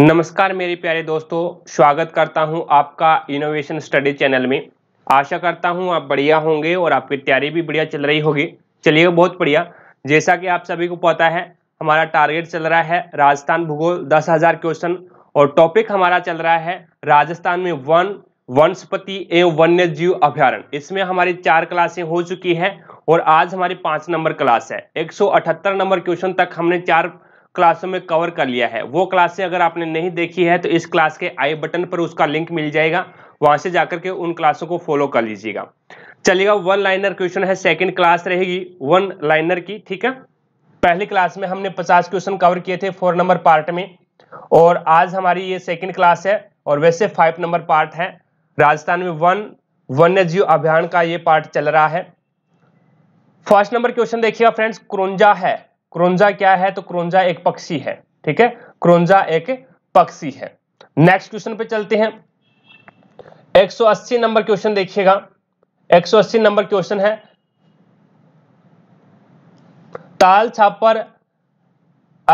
नमस्कार मेरे प्यारे दोस्तों स्वागत करता हूं आपका इनोवेशन स्टडी चैनल में आशा करता हूं आप बढ़िया होंगे और आपकी तैयारी भी बढ़िया चल रही होगी चलिए बहुत बढ़िया जैसा कि आप सभी को पता है हमारा टारगेट चल रहा है राजस्थान भूगोल दस हजार क्वेश्चन और टॉपिक हमारा चल रहा है राजस्थान में वन वनस्पति एवं वन्य जीव अभ्यारण इसमें हमारी चार क्लासें हो चुकी है और आज हमारी पांच नंबर क्लास है एक नंबर क्वेश्चन तक हमने चार क्लासों में कवर कर लिया है वो क्लासें अगर आपने नहीं देखी है तो इस क्लास के आई बटन पर उसका लिंक मिल जाएगा वहां से जाकर के उन क्लासों को फॉलो कर लीजिएगा चलिएगा वन लाइनर क्वेश्चन है सेकंड क्लास रहेगी वन लाइनर की ठीक है पहली क्लास में हमने 50 क्वेश्चन कवर किए थे फोर नंबर पार्ट में और आज हमारी ये सेकंड क्लास है और वैसे फाइव नंबर पार्ट है राजस्थान में वन वन्य जीव अभियान का ये पार्ट चल रहा है फर्स्ट नंबर क्वेश्चन देखिएगा फ्रेंड्स क्रोंजा है क्रोंजा क्या है तो क्रोंजा एक पक्षी है ठीक है क्रोंजा एक पक्षी है नेक्स्ट क्वेश्चन पे चलते हैं 180 नंबर क्वेश्चन देखिएगा 180 नंबर क्वेश्चन है ताल छापर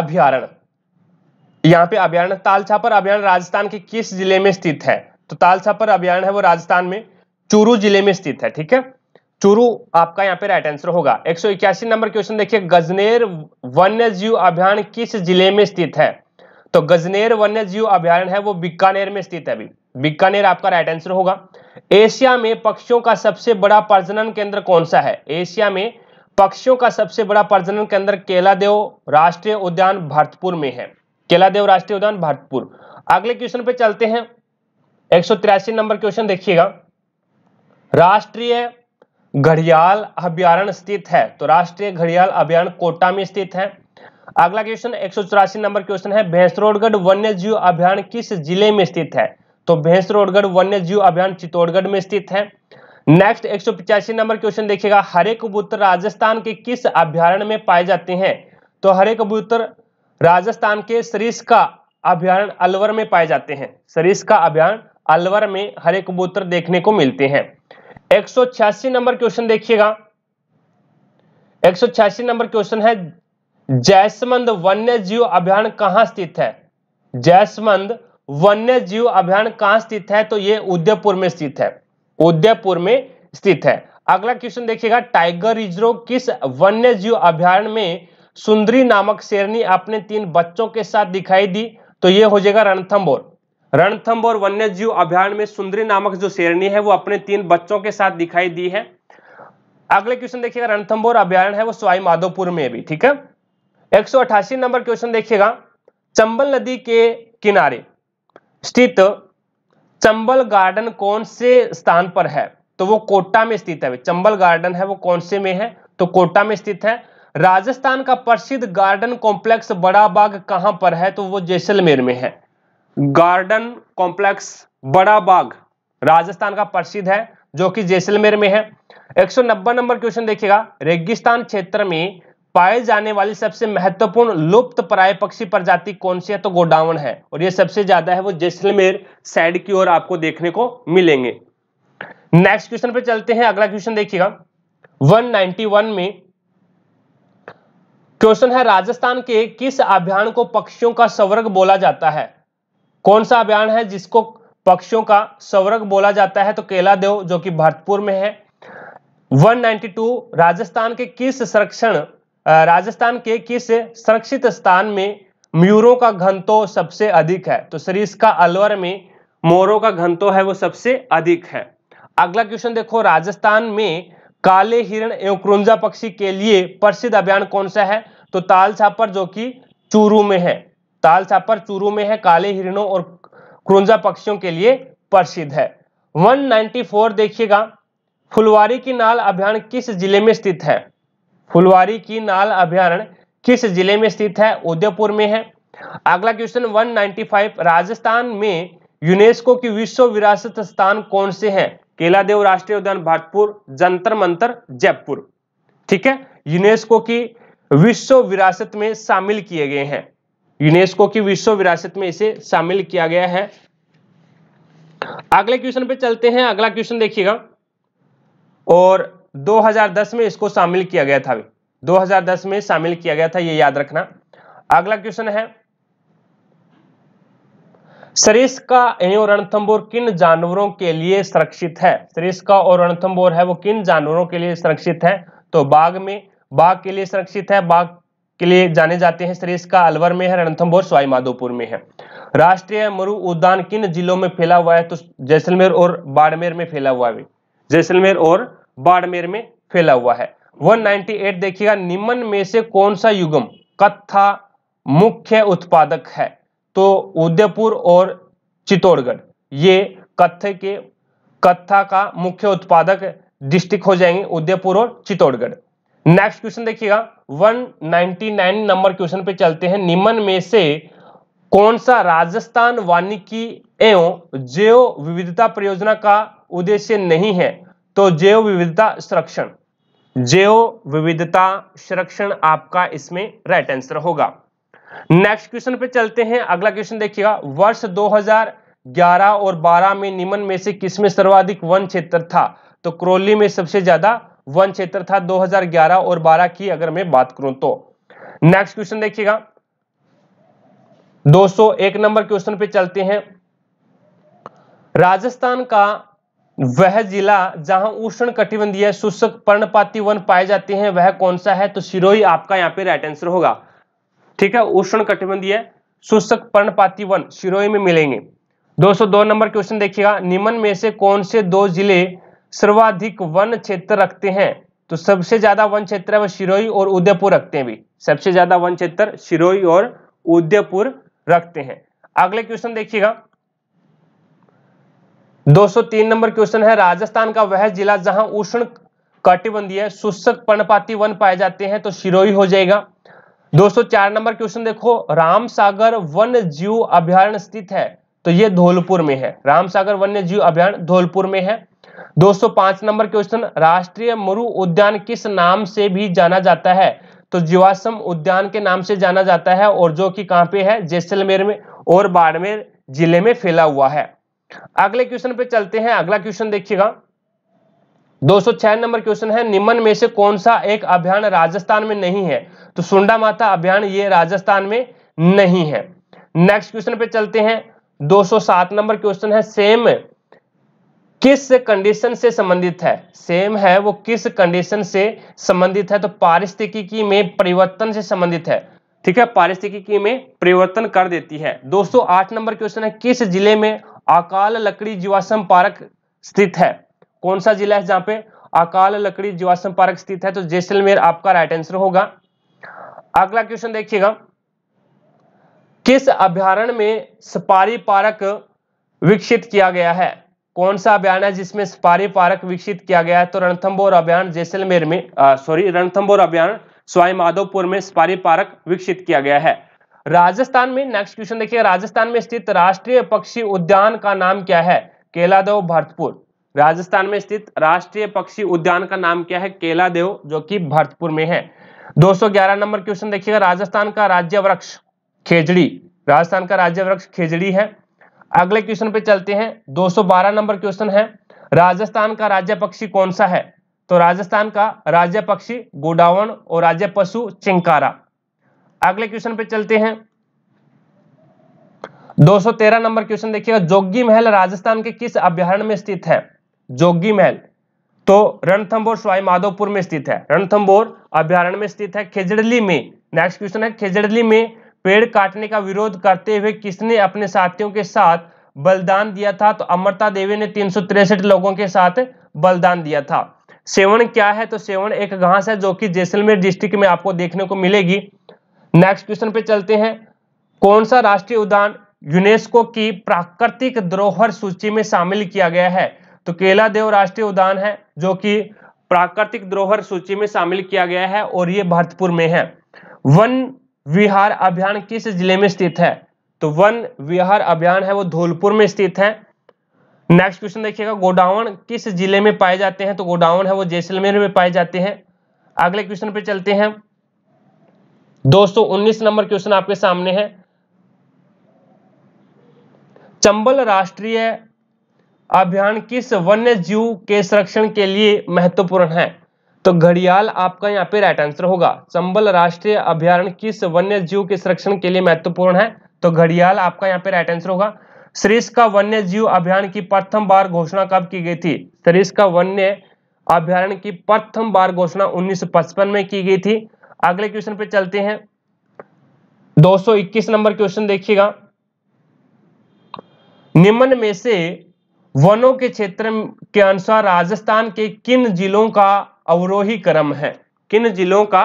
अभ्यारण्य यहां पे अभ्यारण्य ताल छापर अभ्यारण राजस्थान के किस जिले में स्थित है तो ताल छापर अभ्यारण है वो राजस्थान में चूरू जिले में स्थित है ठीक है चुरू आपका यहाँ पे राइट आंसर होगा एक नंबर क्वेश्चन देखिए गजनेर वन्य जीव अभ्यारण किस जिले में स्थित है तो गजनेर वन्य जीव अभ्यारण है वो बीकानेर में स्थित है अभी बीकानेर आपका राइट आंसर होगा एशिया में पक्षियों का सबसे बड़ा प्रजनन केंद्र कौन सा है एशिया में पक्षियों का सबसे बड़ा प्रजनन केंद्र केलादेव राष्ट्रीय उद्यान भरतपुर में है केलादेव राष्ट्रीय उद्यान भरतपुर अगले क्वेश्चन पे चलते हैं एक नंबर क्वेश्चन देखिएगा राष्ट्रीय घड़ियाल अभ्यारण्य स्थित है तो राष्ट्रीय घड़ियाल अभ्यारण कोटा में स्थित है अगला क्वेश्चन एक नंबर क्वेश्चन है भैंसरोडगढ़ वन्य जीव अभ्यारण किस जिले में स्थित है तो भैंसरोडगढ़ वन्य जीव अभ्यारण चित्तौड़गढ़ में स्थित है नेक्स्ट एक नंबर क्वेश्चन देखिएगा हरे कबूतर राजस्थान के किस अभ्यारण में पाए जाते हैं तो हरे कबूतर राजस्थान के सरिस का अभ्यारण अलवर में पाए जाते हैं सरिस का अभ्यारण अलवर में हरे कबूतर देखने को मिलते हैं 186 नंबर क्वेश्चन देखिएगा 186 नंबर क्वेश्चन है जैसमंद वन्य जीव अभियान कहां स्थित है जैसमंद वन्य जीव अभियान कहां स्थित है तो यह उदयपुर में स्थित है उदयपुर में स्थित है अगला क्वेश्चन देखिएगा टाइगर रिजर्व किस वन्य जीव अभ्यारण में सुंदरी नामक शेरनी अपने तीन बच्चों के साथ दिखाई दी तो यह हो जाएगा रणथम्बोर रणथम्बोर जीव अभ्यारण में सुंदरी नामक जो शेरनी है वो अपने तीन बच्चों के साथ दिखाई दी है अगले क्वेश्चन देखिएगा रणथम्बोर अभ्यारण है वो स्वाई माधोपुर में भी ठीक है एक नंबर क्वेश्चन देखिएगा चंबल नदी के किनारे स्थित चंबल गार्डन कौन से स्थान पर है तो वो कोटा में स्थित है चंबल गार्डन है वो कौन से में है तो कोटा में स्थित है राजस्थान का प्रसिद्ध गार्डन कॉम्प्लेक्स बड़ा बाग कहां पर है तो वो जैसलमेर में है गार्डन कॉम्प्लेक्स बड़ा बाग राजस्थान का प्रसिद्ध है जो कि जैसलमेर में है 190 नंबर क्वेश्चन देखिएगा रेगिस्तान क्षेत्र में पाए जाने वाली सबसे महत्वपूर्ण लुप्त प्राय पक्षी प्रजाति कौन सी है तो गोडावन है और ये सबसे ज्यादा है वो जैसलमेर साइड की ओर आपको देखने को मिलेंगे नेक्स्ट क्वेश्चन पे चलते हैं अगला क्वेश्चन देखिएगा 191 में क्वेश्चन है राजस्थान के किस अभियान को पक्षियों का स्वर्ग बोला जाता है कौन सा अभियान है जिसको पक्षियों का स्वर्ग बोला जाता है तो केला देव जो कि भरतपुर में है 192 राजस्थान के किस संरक्षण राजस्थान के किस संरक्षित स्थान में म्यूरों का घंतो सबसे अधिक है तो सरीस का अलवर में मोरों का घंतो है वो सबसे अधिक है अगला क्वेश्चन देखो राजस्थान में काले हिरण एवं क्रुंजा पक्षी के लिए प्रसिद्ध अभियान कौन सा है तो ताल छापर जो कि चूरू में है ताल छापर चूरू में है काले हिरणों और क्रुंजा पक्षियों के लिए प्रसिद्ध है 194 देखिएगा फुलवारी की नाल अभ्यारण किस जिले में स्थित है फुलवारी की नाल अभ्यारण किस जिले में स्थित है उदयपुर में है अगला क्वेश्चन 195 राजस्थान में यूनेस्को की विश्व विरासत स्थान कौन से हैं केलादेव राष्ट्रीय उद्यान भरतपुर जंतर मंतर जयपुर ठीक है यूनेस्को की विश्व विरासत में शामिल किए गए हैं यूनेस्को की विश्व विरासत में इसे शामिल किया गया है अगले क्वेश्चन पे चलते हैं अगला क्वेश्चन देखिएगा और 2010 में इसको शामिल किया गया था 2010 में शामिल किया गया था ये याद रखना अगला क्वेश्चन है सरिस का और रणथम्बोर किन जानवरों के लिए सुरक्षित है सरिस का और रणथम्बोर है वो किन जानवरों के लिए सुरक्षित है तो बाघ में बाघ के लिए सुरक्षित है बाघ के लिए जाने जाते हैं श्रेष्ठ का अलवर में है रणथम्बोर सवाईमाधोपुर में है राष्ट्रीय मरु उद्यान किन जिलों में फैला हुआ है तो जैसलमेर और बाड़मेर में फैला हुआ है जैसलमेर और बाड़मेर में फैला हुआ है 198 देखिएगा निम्न में से कौन सा युगम कथा मुख्य उत्पादक है तो उदयपुर और चित्तौड़गढ़ ये कथ के कथा का मुख्य उत्पादक डिस्ट्रिक्ट हो जाएंगे उदयपुर और चित्तौड़गढ़ नेक्स्ट क्वेश्चन देखिएगा 199 नंबर क्वेश्चन पे चलते हैं निम्न में से कौन सा राजस्थान वानिकी एवं जैव विविधता परियोजना का उद्देश्य नहीं है तो जैव विविधता संरक्षण जैव विविधता संरक्षण आपका इसमें राइट आंसर होगा नेक्स्ट क्वेश्चन पे चलते हैं अगला क्वेश्चन देखिएगा वर्ष 2011 और 12 में निम्न में से किसमें सर्वाधिक वन क्षेत्र था तो क्रोली में सबसे ज्यादा वन क्षेत्र था 2011 और 12 की अगर मैं बात करूं तो नेक्स्ट क्वेश्चन देखिएगा 201 नंबर क्वेश्चन पे चलते हैं राजस्थान का वह जिला जहां उष्ण कटिबंधीय शुष्क पर्णपाती वन पाए जाते हैं वह कौन सा है तो सिरोही आपका यहाँ पे राइट आंसर होगा ठीक है उष्ण कटिबंधीय शुष्क पर्णपाती वन सिरोही में मिलेंगे 202 नंबर क्वेश्चन देखिएगा निम्न में से कौन से दो जिले सर्वाधिक वन क्षेत्र रखते हैं तो सबसे ज्यादा वन क्षेत्र है वह शिरोही और उदयपुर रखते हैं भी सबसे ज्यादा वन क्षेत्र शिरोई और उदयपुर रखते हैं अगले क्वेश्चन देखिएगा 203 नंबर क्वेश्चन है राजस्थान का वह जिला जहां उष्ण कटिबंधीय शुष्क पर्णपाती वन पाए जाते हैं तो शिरोई हो जाएगा 204 नंबर क्वेश्चन देखो राम सागर वन जीव अभ्यारण स्थित है तो यह धौलपुर में है राम सागर वन्य जीव अभ्यारण धौलपुर में है दोस्तों पांच नंबर क्वेश्चन राष्ट्रीय मरु उद्यान किस नाम से भी जाना जाता है तो जीवाश्म उद्यान के नाम से जाना जाता है और जो कि कहां पे है जैसलमेर में और बाड़मेर जिले में फैला हुआ है अगले क्वेश्चन पे चलते हैं अगला क्वेश्चन देखिएगा 206 नंबर क्वेश्चन है निम्न में से कौन सा एक अभियान राजस्थान में नहीं है तो सुंडा माता अभियान ये राजस्थान में नहीं है नेक्स्ट क्वेश्चन पे चलते हैं 207 नंबर क्वेश्चन है सेम किस कंडीशन से संबंधित है सेम है वो किस कंडीशन से संबंधित है तो पारिस्थितिकी में परिवर्तन से संबंधित है ठीक है पारिस्थितिकी में परिवर्तन कर देती है 208 नंबर क्वेश्चन है किस जिले में अकाल लकड़ी जीवाश्म पार्क स्थित है कौन सा जिला है जहां पे अकाल लकड़ी जीवाश्म पार्क स्थित है तो जैसलमेर आपका राइट आंसर होगा अगला क्वेश्चन देखिएगा किस अभ्यारण में सपारी पार्क विकसित किया गया है कौन सा अभियान है जिसमें सफारी पार्क विकसित किया गया है तो रणथम्बोर अभियान जैसलमेर में सॉरी रणथम्बोर अभियान स्वाई माधोपुर में सफारी पार्क विकसित किया गया है राजस्थान में नेक्स्ट क्वेश्चन देखिए राजस्थान में स्थित राष्ट्रीय पक्षी उद्यान का नाम क्या है केलादेव भरतपुर राजस्थान में स्थित राष्ट्रीय पक्षी उद्यान का नाम क्या है केलादेव जो कि भरतपुर में है 211 नंबर क्वेश्चन देखिएगा राजस्थान का राज्य वृक्ष खेजड़ी राजस्थान का राज्य वृक्ष खेजड़ी है अगले क्वेश्चन पे चलते हैं 212 नंबर क्वेश्चन है राजस्थान का राज्य पक्षी कौन सा है तो राजस्थान का राज्य पक्षी गोडावन और राज्य पशु चिंकारा अगले क्वेश्चन पे चलते हैं 213 नंबर क्वेश्चन देखिएगा जोगी महल राजस्थान के किस अभ्यारण्य में स्थित है जोगी महल तो रणथम्बोर स्वाई माधोपुर में स्थित है रणथम्बोर अभ्यारण्य में स्थित है खेजड़ली में नेक्स्ट क्वेश्चन है खेजड़ली में पेड़ काटने का विरोध करते हुए किसने अपने साथियों के साथ बलिदान दिया था तो अमरता देवी ने तीन लोगों के साथ बलिदान दिया था सेवन क्या है तो सेवन एक घास है जो कि जैसलमेर डिस्ट्रिक्ट में आपको देखने को मिलेगी नेक्स्ट क्वेश्चन पे चलते हैं कौन सा राष्ट्रीय उद्यान यूनेस्को की प्राकृतिक धरोहर सूची में शामिल किया गया है तो केला देव राष्ट्रीय उद्यान है जो कि प्राकृतिक धरोहर सूची में शामिल किया गया है और ये भरतपुर में है वन विहार अभियान किस जिले में स्थित है तो वन विहार अभियान है वो धौलपुर में स्थित है नेक्स्ट क्वेश्चन देखिएगा गोडाउन किस जिले में पाए जाते हैं तो गोडाउन है वो जैसलमेर में पाए जाते हैं अगले क्वेश्चन पे चलते हैं दोस्तों उन्नीस नंबर क्वेश्चन आपके सामने है चंबल राष्ट्रीय अभियान किस वन्य जीव के संरक्षण के लिए महत्वपूर्ण है तो घड़ियाल आपका यहाँ पे राइट आंसर होगा चंबल राष्ट्रीय अभ्यारण किस वन्य जीव के संरक्षण के लिए महत्वपूर्ण है तो घड़ियाल आपका यहाँ पे राइट आंसर होगा श्रीस का वन्य जीव अभियान की प्रथम बार घोषणा कब की गई थी श्रीस का वन्य अभ्यारण की प्रथम बार घोषणा 1955 में की गई थी अगले क्वेश्चन पे चलते हैं 221 नंबर क्वेश्चन देखिएगा निम्न में से वनों के क्षेत्र के अनुसार राजस्थान के किन जिलों का अवरोही क्रम है किन जिलों का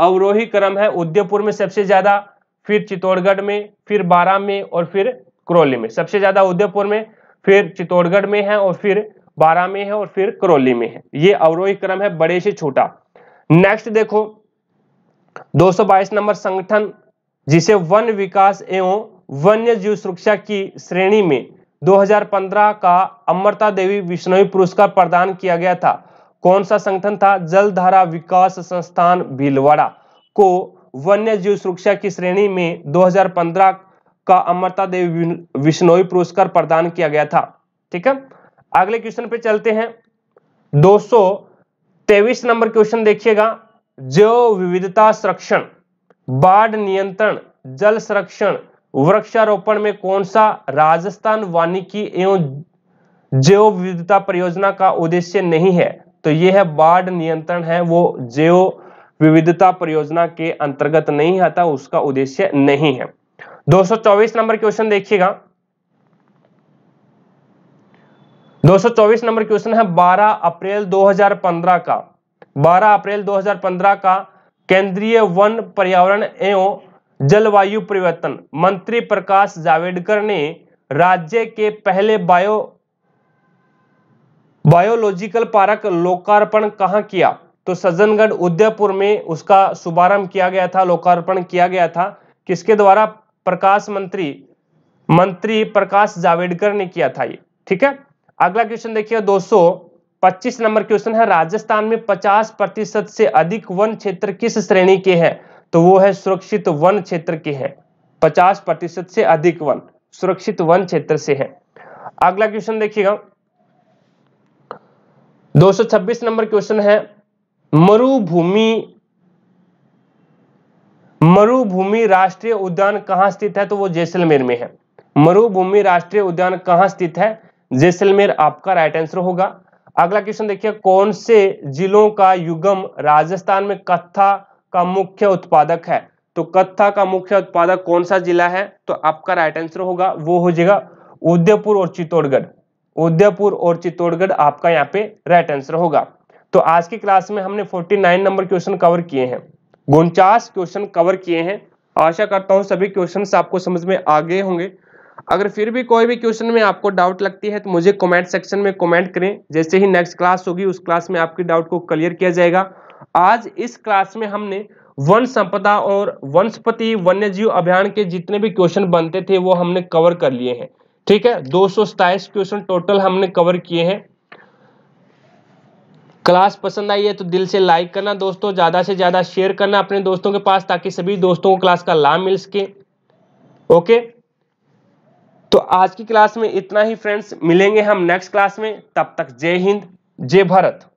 अवरोही क्रम है उदयपुर में सबसे ज्यादा फिर चित्तौड़गढ़ में फिर बारा में और फिर करौली में सबसे ज्यादा उदयपुर में फिर चित्तौड़गढ़ में है और फिर बारा में है और फिर करौली में है ये अवरोही क्रम है बड़े से छोटा नेक्स्ट देखो 222 नंबर संगठन जिसे वन विकास एवं वन्य जीव सुरक्षा की श्रेणी में 2015 का अमृता देवी विश्नोई पुरस्कार प्रदान किया गया था कौन सा संगठन था जलधारा विकास संस्थान भीलवाड़ा को वन्य जीव सुरक्षा की श्रेणी में 2015 का अमृता देवी विश्नोई पुरस्कार प्रदान किया गया था ठीक है अगले क्वेश्चन पे चलते हैं दो नंबर क्वेश्चन देखिएगा जैव विविधता संरक्षण बाढ़ नियंत्रण जल संरक्षण वृक्षारोपण में कौन सा राजस्थान वानिकी एवं जैव विविधता परियोजना का उद्देश्य नहीं है तो ये है बाढ़ नियंत्रण है वो जैव विविधता परियोजना के अंतर्गत नहीं आता उसका उद्देश्य नहीं है 224 नंबर क्वेश्चन देखिएगा 224 नंबर क्वेश्चन है 12 अप्रैल 2015 का 12 अप्रैल 2015 का केंद्रीय वन पर्यावरण एवं जलवायु परिवर्तन मंत्री प्रकाश जावड़ेकर ने राज्य के पहले बायो बायोलॉजिकल पार्क लोकार्पण कहाँ किया तो सज्जनगढ़ उदयपुर में उसका शुभारंभ किया गया था लोकार्पण किया गया था किसके द्वारा प्रकाश मंत्री मंत्री प्रकाश जावड़ेकर ने किया था ये ठीक है अगला क्वेश्चन देखिए 225 नंबर क्वेश्चन है राजस्थान में 50 प्रतिशत से अधिक वन क्षेत्र किस श्रेणी के हैं तो वो है सुरक्षित वन क्षेत्र के हैं 50 प्रतिशत से अधिक वन सुरक्षित वन क्षेत्र से है अगला क्वेश्चन देखिएगा 226 नंबर क्वेश्चन है मरुभूमि मरुभूमि राष्ट्रीय उद्यान कहां स्थित है तो वो जैसलमेर में है मरुभूमि राष्ट्रीय उद्यान कहां स्थित है जैसलमेर आपका राइट आंसर होगा अगला क्वेश्चन देखिए कौन से जिलों का युगम राजस्थान में कत्था का मुख्य उत्पादक है तो कत्था का मुख्य उत्पादक कौन सा जिला है तो आपका राइट आंसर होगा वो हो जाएगा उदयपुर और चित्तौड़गढ़ उदयपुर और चित्तौड़गढ़ आपका यहाँ पे राइट आंसर होगा तो आज की क्लास में हमने 49 नंबर क्वेश्चन कवर किए हैं उनचास क्वेश्चन कवर किए हैं आशा करता हूँ सभी क्वेश्चन आपको समझ में आ गए होंगे अगर फिर भी कोई भी क्वेश्चन में आपको डाउट लगती है तो मुझे कमेंट सेक्शन में कमेंट करें जैसे ही नेक्स्ट क्लास होगी उस क्लास में आपके डाउट को क्लियर किया जाएगा आज इस क्लास में हमने वन संपदा और वनस्पति वन्यजीव अभियान के जितने भी क्वेश्चन बनते थे वो हमने कवर कर लिए हैं ठीक है दो क्वेश्चन टोटल हमने कवर किए हैं क्लास पसंद आई है तो दिल से लाइक करना दोस्तों ज़्यादा से ज़्यादा शेयर करना अपने दोस्तों के पास ताकि सभी दोस्तों को क्लास का लाभ मिल सके ओके तो आज की क्लास में इतना ही फ्रेंड्स मिलेंगे हम नेक्स्ट क्लास में तब तक जय हिंद जय भारत